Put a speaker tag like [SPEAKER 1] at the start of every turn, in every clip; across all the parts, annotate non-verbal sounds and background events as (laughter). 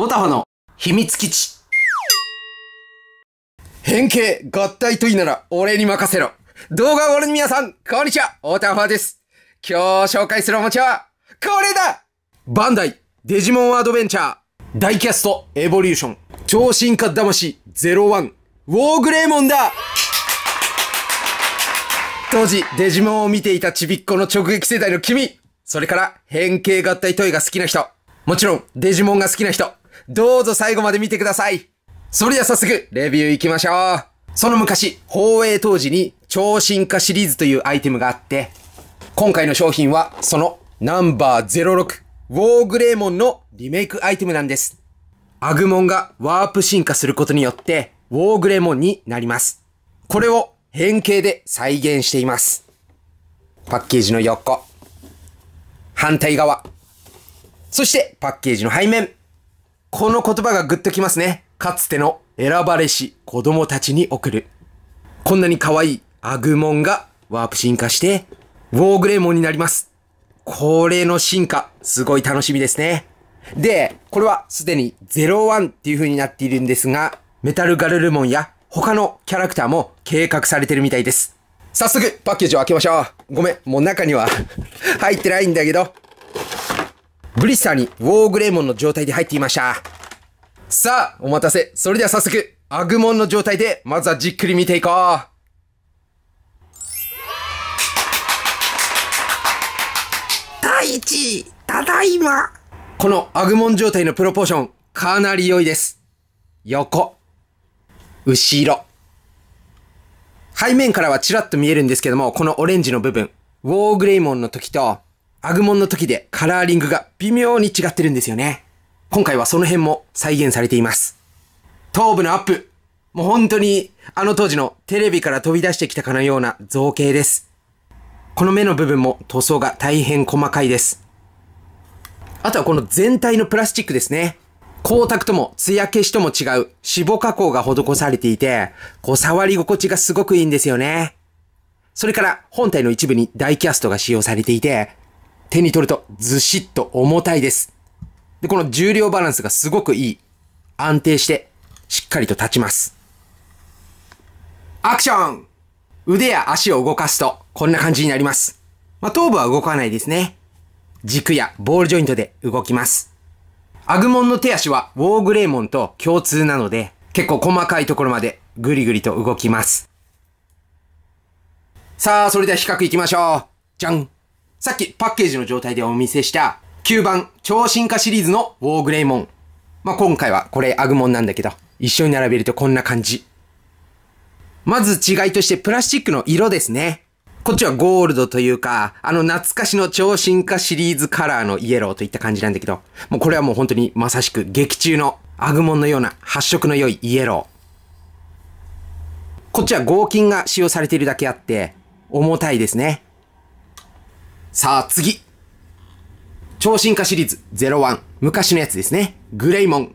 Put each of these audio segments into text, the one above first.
[SPEAKER 1] オタフの秘密基地。変形合体といいなら俺に任せろ。動画を俺の皆さん、こんにちは、オタファです。今日紹介するおもちゃは、これだバンダイ、デジモンアドベンチャー、ダイキャスト、エボリューション、超進化魂、01、ウォーグレーモンだ当時、デジモンを見ていたちびっこの直撃世代の君、それから変形合体トイが好きな人、もちろん、デジモンが好きな人、どうぞ最後まで見てください。それでは早速、レビュー行きましょう。その昔、放映当時に超進化シリーズというアイテムがあって、今回の商品はそのナンバー06、ウォーグレーモンのリメイクアイテムなんです。アグモンがワープ進化することによって、ウォーグレモンになります。これを変形で再現しています。パッケージの横。反対側。そしてパッケージの背面。この言葉がグッときますね。かつての選ばれし子供たちに送る。こんなに可愛いアグモンがワープ進化して、ウォーグレーモンになります。これの進化、すごい楽しみですね。で、これはすでに01っていう風になっているんですが、メタルガルルモンや他のキャラクターも計画されてるみたいです。早速、パッケージを開けましょう。ごめん、もう中には (laughs) 入ってないんだけど、ブリスターにウォーグレーモンの状態で入っていました。さあ、お待たせ。それでは早速、アグモンの状態で、まずはじっくり見ていこう。第一位、ただいま。このアグモン状態のプロポーション、かなり良いです。横、後ろ。背面からはちらっと見えるんですけども、このオレンジの部分、ウォーグレイモンの時と、アグモンの時でカラーリングが微妙に違ってるんですよね。今回はその辺も再現されています。頭部のアップ。もう本当にあの当時のテレビから飛び出してきたかのような造形です。この目の部分も塗装が大変細かいです。あとはこの全体のプラスチックですね。光沢とも艶消しとも違う脂肪加工が施されていて、こう触り心地がすごくいいんですよね。それから本体の一部にダイキャストが使用されていて、手に取るとずしっと重たいです。で、この重量バランスがすごくいい。安定して、しっかりと立ちます。アクション腕や足を動かすと、こんな感じになります。まあ、頭部は動かないですね。軸やボールジョイントで動きます。アグモンの手足はウォーグレーモンと共通なので、結構細かいところまでぐりぐりと動きます。さあ、それでは比較いきましょう。じゃんさっきパッケージの状態でお見せした9番超進化シリーズのウォーグレイモン。まあ、今回はこれアグモンなんだけど、一緒に並べるとこんな感じ。まず違いとしてプラスチックの色ですね。こっちはゴールドというか、あの懐かしの超進化シリーズカラーのイエローといった感じなんだけど、もうこれはもう本当にまさしく劇中のアグモンのような発色の良いイエロー。こっちは合金が使用されているだけあって、重たいですね。さあ次。超進化シリーズ01。昔のやつですね。グレイモン。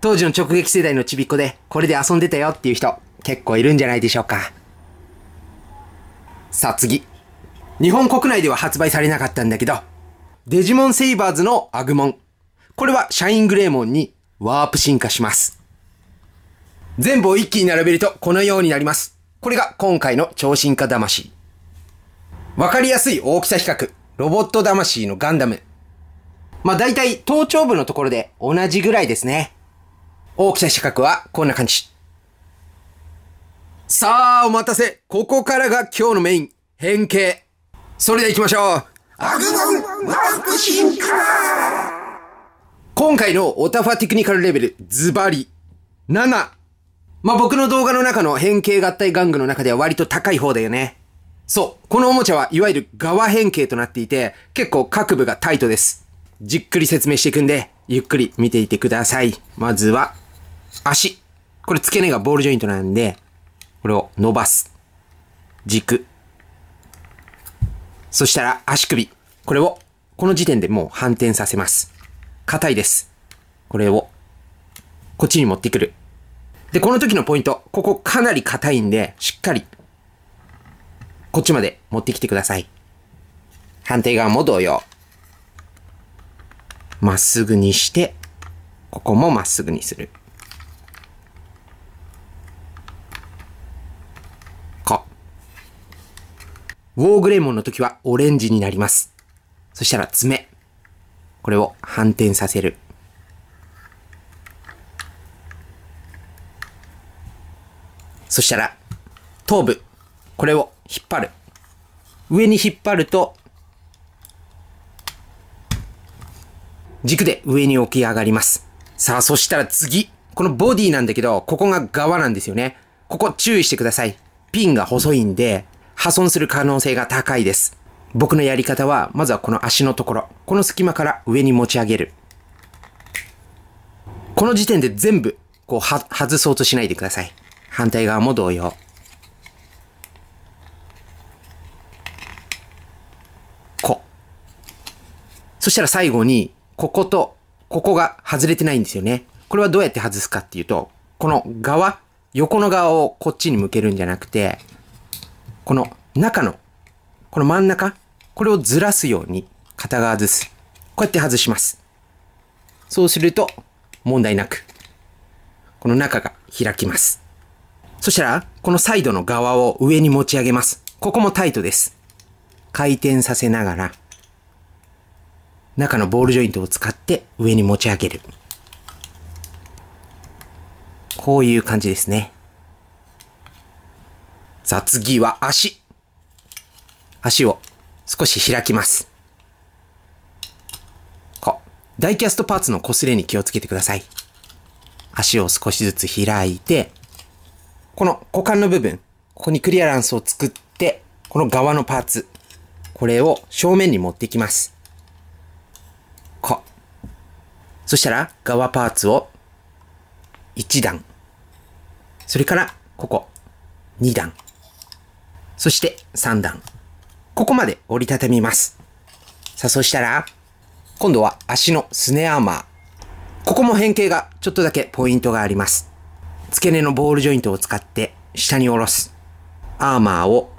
[SPEAKER 1] 当時の直撃世代のちびっこで、これで遊んでたよっていう人、結構いるんじゃないでしょうか。さあ次。日本国内では発売されなかったんだけど、デジモンセイバーズのアグモン。これはシャイングレイモンにワープ進化します。全部を一気に並べるとこのようになります。これが今回の超進化魂。わかりやすい大きさ比較。ロボット魂のガンダム。まあ、大体頭頂部のところで同じぐらいですね。大きさ比較はこんな感じ。さあ、お待たせ。ここからが今日のメイン。変形。それでは行きましょう。アグマグワープカー今回のオタファテクニカルレベル、ズバリ、7。まあ、僕の動画の中の変形合体玩具の中では割と高い方だよね。そう、このおもちゃはいわゆる側変形となっていて、結構各部がタイトです。じっくり説明していくんで、ゆっくり見ていてください。まずは、足。これ付け根がボールジョイントなんで、これを伸ばす。軸。そしたら足首。これを、この時点でもう反転させます。硬いです。これを、こっちに持ってくる。で、この時のポイント。ここかなり硬いんで、しっかりこっちまで持ってきてください。反対側も同様。まっすぐにして、ここもまっすぐにする。こ。う。ウォーグレモンの時はオレンジになります。そしたら爪。これを反転させる。そしたら、頭部。これを引っ張る。上に引っ張ると、軸で上に起き上がります。さあ、そしたら次。このボディなんだけど、ここが側なんですよね。ここ注意してください。ピンが細いんで、破損する可能性が高いです。僕のやり方は、まずはこの足のところ、この隙間から上に持ち上げる。この時点で全部、こう、は、外そうとしないでください。反対側も同様。そしたら最後に、ここと、ここが外れてないんですよね。これはどうやって外すかっていうと、この側、横の側をこっちに向けるんじゃなくて、この中の、この真ん中、これをずらすように片側ずつ、こうやって外します。そうすると、問題なく、この中が開きます。そしたら、このサイドの側を上に持ち上げます。ここもタイトです。回転させながら、中のボールジョイントを使って上に持ち上げる。こういう感じですね。さあ次は足。足を少し開きます。こう。ダイキャストパーツの擦れに気をつけてください。足を少しずつ開いて、この股間の部分、ここにクリアランスを作って、この側のパーツ、これを正面に持ってきます。そしたら、側パーツを1段。それから、ここ、2段。そして、3段。ここまで折りたたみます。さあ、そしたら、今度は足のすねアーマー。ここも変形がちょっとだけポイントがあります。付け根のボールジョイントを使って下に下ろす。アーマーを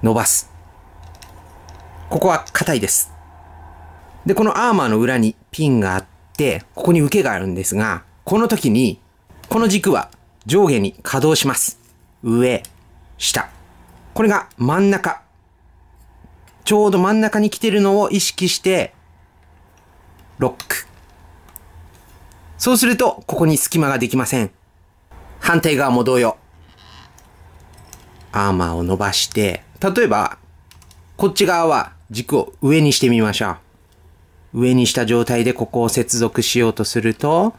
[SPEAKER 1] 伸ばす。ここは硬いです。で、このアーマーの裏にピンがあって、ここに受けがあるんですが、この時に、この軸は上下に稼働します。上、下。これが真ん中。ちょうど真ん中に来てるのを意識して、ロック。そうすると、ここに隙間ができません。反対側も同様。アーマーを伸ばして、例えば、こっち側は軸を上にしてみましょう。上にした状態でここを接続しようとすると、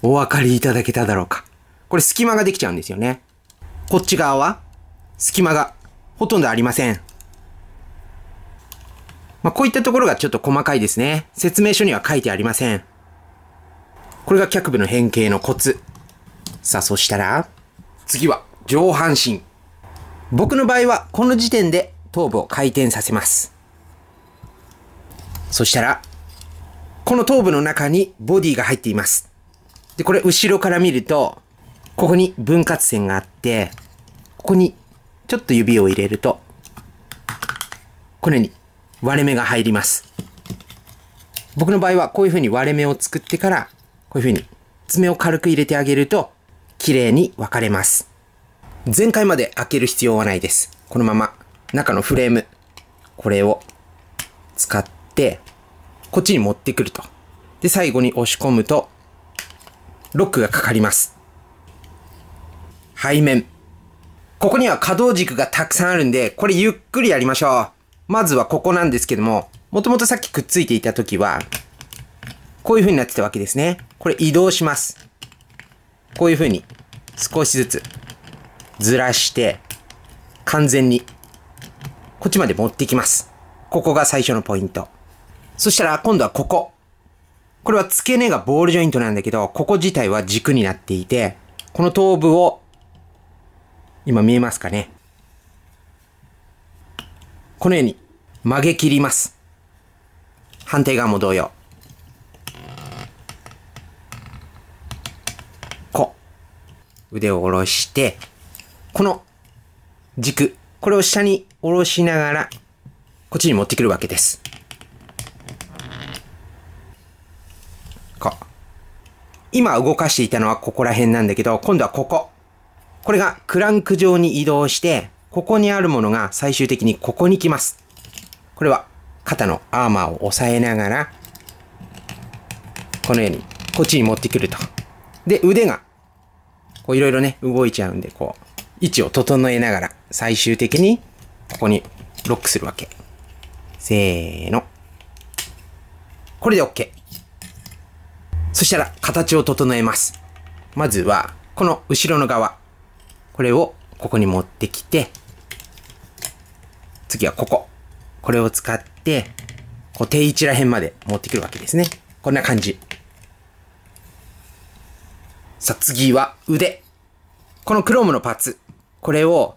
[SPEAKER 1] お分かりいただけただろうか。これ隙間ができちゃうんですよね。こっち側は隙間がほとんどありません。まあ、こういったところがちょっと細かいですね。説明書には書いてありません。これが脚部の変形のコツ。さあ、そしたら、次は上半身。僕の場合は、この時点で頭部を回転させます。そしたら、この頭部の中にボディが入っています。で、これ後ろから見ると、ここに分割線があって、ここにちょっと指を入れると、このように割れ目が入ります。僕の場合はこういう風に割れ目を作ってから、こういう風に爪を軽く入れてあげると、綺麗に分かれます。前回まで開ける必要はないです。このまま中のフレーム、これを使って、こっちに持ってくると。で、最後に押し込むと、ロックがかかります。背面。ここには可動軸がたくさんあるんで、これゆっくりやりましょう。まずはここなんですけども、もともとさっきくっついていた時は、こういう風になってたわけですね。これ移動します。こういう風に、少しずつ、ずらして、完全にこっちまで持ってきます。ここが最初のポイント。そしたら、今度はここ。これは付け根がボールジョイントなんだけど、ここ自体は軸になっていて、この頭部を、今見えますかね。このように曲げ切ります。反対側も同様。こう。腕を下ろして、この軸、これを下に下ろしながら、こっちに持ってくるわけです。こう。今動かしていたのはここら辺なんだけど、今度はここ。これがクランク状に移動して、ここにあるものが最終的にここに来ます。これは肩のアーマーを押さえながら、このように、こっちに持ってくると。で、腕が、こういろいろね、動いちゃうんで、こう、位置を整えながら、最終的にここにロックするわけ。せーの。これで OK。そしたら形を整えます。まずは、この後ろの側。これをここに持ってきて、次はここ。これを使って、固定位置ら辺まで持ってくるわけですね。こんな感じ。さあ次は腕。このクロームのパーツ。これを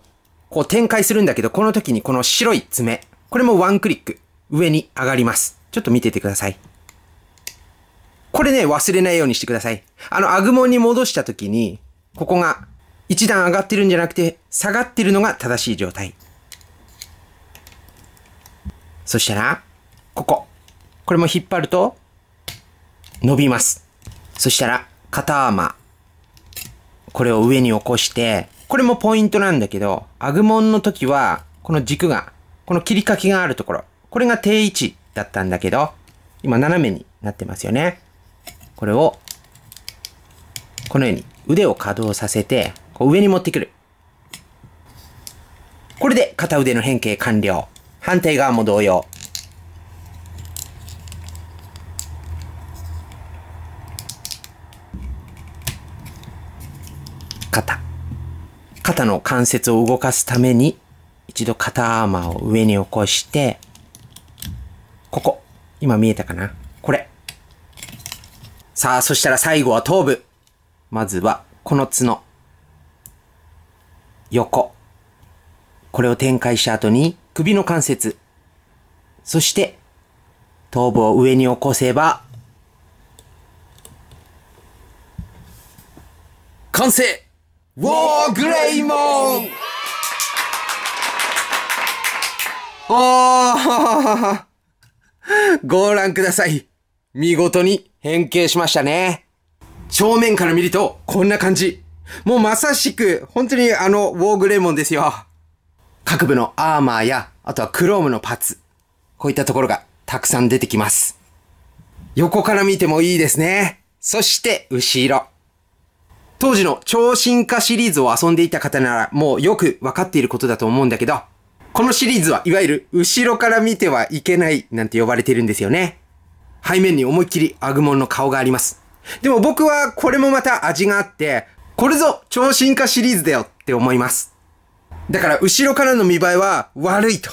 [SPEAKER 1] こう展開するんだけど、この時にこの白い爪、これもワンクリック上に上がります。ちょっと見ててください。これね、忘れないようにしてください。あの、アグモンに戻した時に、ここが一段上がってるんじゃなくて、下がってるのが正しい状態。そしたら、ここ。これも引っ張ると、伸びます。そしたら、肩アーマー。これを上に起こして、これもポイントなんだけど、アグモンの時は、この軸が、この切り欠きがあるところ、これが定位置だったんだけど、今斜めになってますよね。これを、このように腕を稼働させて、こう上に持ってくる。これで片腕の変形完了。反対側も同様。肩の関節を動かすために、一度肩アーマーを上に起こして、ここ。今見えたかなこれ。さあ、そしたら最後は頭部。まずは、この角。横。これを展開した後に、首の関節。そして、頭部を上に起こせば、完成ウォーグレイモンおーご覧ください。見事に変形しましたね。正面から見るとこんな感じ。もうまさしく本当にあのウォーグレイモンですよ。各部のアーマーや、あとはクロームのパーツ。こういったところがたくさん出てきます。横から見てもいいですね。そして後ろ。当時の超進化シリーズを遊んでいた方ならもうよくわかっていることだと思うんだけど、このシリーズはいわゆる後ろから見てはいけないなんて呼ばれてるんですよね。背面に思いっきりアグモンの顔があります。でも僕はこれもまた味があって、これぞ超進化シリーズだよって思います。だから後ろからの見栄えは悪いと。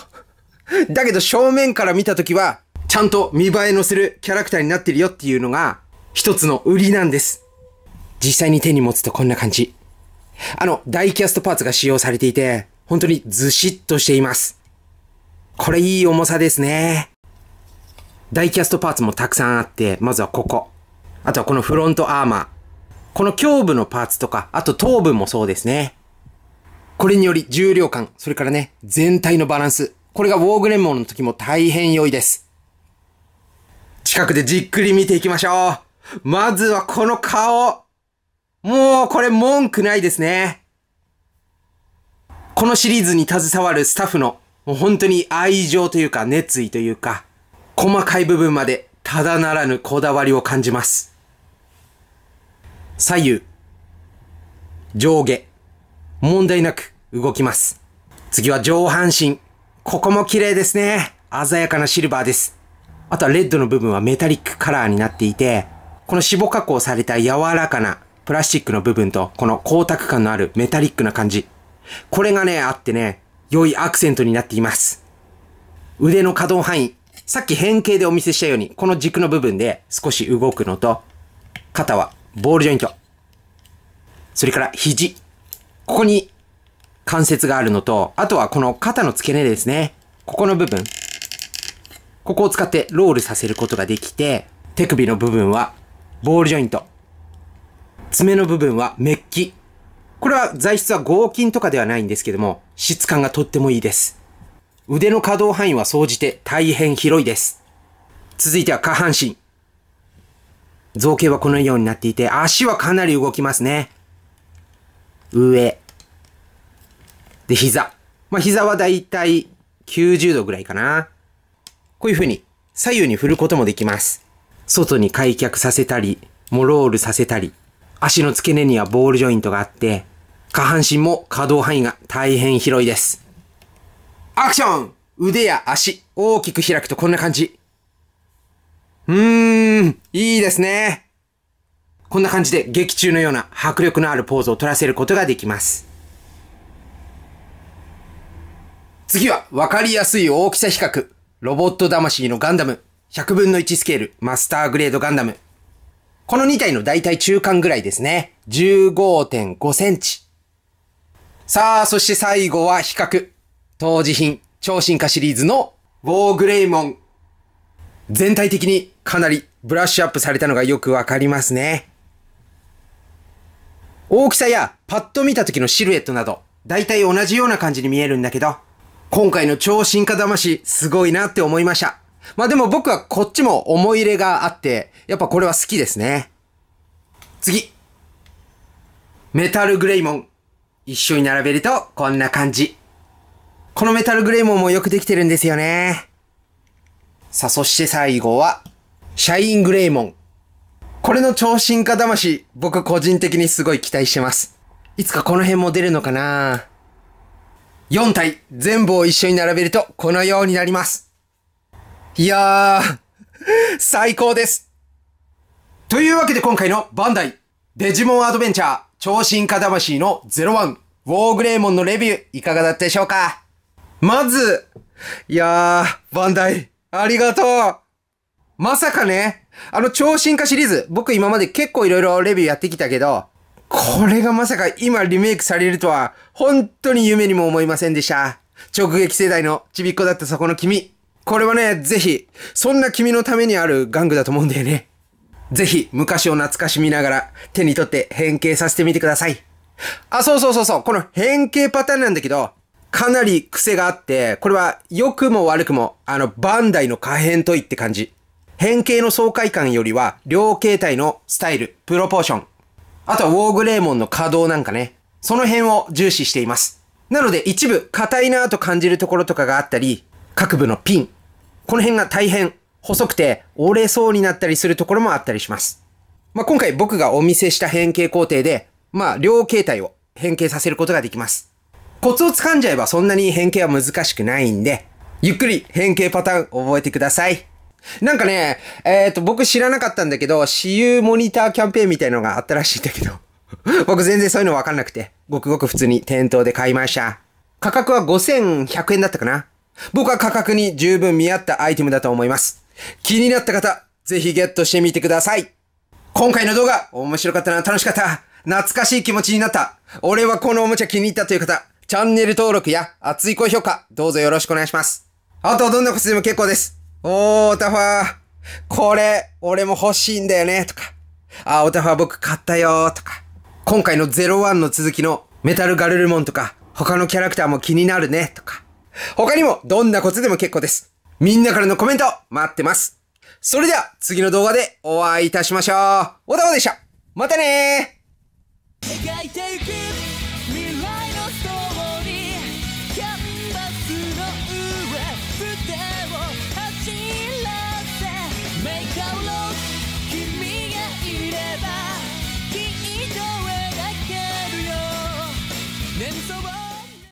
[SPEAKER 1] だけど正面から見た時はちゃんと見栄えのするキャラクターになってるよっていうのが一つの売りなんです。実際に手に持つとこんな感じ。あの、ダイキャストパーツが使用されていて、本当にずしっとしています。これいい重さですね。ダイキャストパーツもたくさんあって、まずはここ。あとはこのフロントアーマー。この胸部のパーツとか、あと頭部もそうですね。これにより重量感、それからね、全体のバランス。これがウォーグレモンの時も大変良いです。近くでじっくり見ていきましょう。まずはこの顔。もうこれ文句ないですね。このシリーズに携わるスタッフの、もう本当に愛情というか熱意というか、細かい部分までただならぬこだわりを感じます。左右、上下、問題なく動きます。次は上半身。ここも綺麗ですね。鮮やかなシルバーです。あとはレッドの部分はメタリックカラーになっていて、この脂肪加工された柔らかなプラスチックの部分と、この光沢感のあるメタリックな感じ。これがね、あってね、良いアクセントになっています。腕の可動範囲。さっき変形でお見せしたように、この軸の部分で少し動くのと、肩はボールジョイント。それから肘。ここに関節があるのと、あとはこの肩の付け根ですね。ここの部分。ここを使ってロールさせることができて、手首の部分はボールジョイント。爪の部分はメッキ。これは材質は合金とかではないんですけども、質感がとってもいいです。腕の可動範囲は総じて大変広いです。続いては下半身。造形はこのようになっていて、足はかなり動きますね。上。で、膝。まあ、膝はだいたい90度ぐらいかな。こういう風に左右に振ることもできます。外に開脚させたり、もロールさせたり、足の付け根にはボールジョイントがあって、下半身も可動範囲が大変広いです。アクション腕や足、大きく開くとこんな感じ。うーん、いいですね。こんな感じで劇中のような迫力のあるポーズを取らせることができます。次は分かりやすい大きさ比較。ロボット魂のガンダム。100分の1スケールマスターグレードガンダム。この2体の大体中間ぐらいですね。15.5センチ。さあ、そして最後は比較。当時品、超進化シリーズのウォーグレイモン。全体的にかなりブラッシュアップされたのがよくわかりますね。大きさやパッと見た時のシルエットなど、大体同じような感じに見えるんだけど、今回の超進化魂すごいなって思いました。まあでも僕はこっちも思い入れがあって、やっぱこれは好きですね。次メタルグレイモン。一緒に並べるとこんな感じ。このメタルグレイモンもよくできてるんですよね。さあ、そして最後は、シャイングレイモン。これの超進化魂、僕個人的にすごい期待してます。いつかこの辺も出るのかな4体全部を一緒に並べるとこのようになります。いやー、最高ですというわけで今回のバンダイ、デジモンアドベンチャー、超進化魂の01、ウォーグレーモンのレビュー、いかがだったでしょうかまず、いやー、バンダイ、ありがとうまさかね、あの超進化シリーズ、僕今まで結構いろいろレビューやってきたけど、これがまさか今リメイクされるとは、本当に夢にも思いませんでした。直撃世代のちびっ子だったそこの君、これはね、ぜひ、そんな君のためにある玩具だと思うんだよね。ぜひ、昔を懐かしみながら、手に取って変形させてみてください。あ、そうそうそうそう、この変形パターンなんだけど、かなり癖があって、これは良くも悪くも、あの、バンダイの可変といって感じ。変形の爽快感よりは、両形態のスタイル、プロポーション。あとはウォーグレーモンの稼働なんかね。その辺を重視しています。なので一部、硬いなぁと感じるところとかがあったり、各部のピン、この辺が大変細くて折れそうになったりするところもあったりします。まあ、今回僕がお見せした変形工程で、まあ、両形態を変形させることができます。コツを掴んじゃえばそんなに変形は難しくないんで、ゆっくり変形パターン覚えてください。なんかね、えっ、ー、と、僕知らなかったんだけど、私有モニターキャンペーンみたいのがあったらしいんだけど、(laughs) 僕全然そういうのわかんなくて、ごくごく普通に店頭で買いました。価格は5100円だったかな。僕は価格に十分見合ったアイテムだと思います。気になった方、ぜひゲットしてみてください。今回の動画、面白かったな、楽しかった、懐かしい気持ちになった、俺はこのおもちゃ気に入ったという方、チャンネル登録や熱い高評価、どうぞよろしくお願いします。あと、どんなことでも結構です。おー、タファー、これ、俺も欲しいんだよね、とか。あ、オタファー僕買ったよ、とか。今回の01の続きのメタルガルルモンとか、他のキャラクターも気になるね、とか。他にもどんなコツでも結構です。みんなからのコメント待ってます。それでは次の動画でお会いいたしましょう。おたまでした。またねー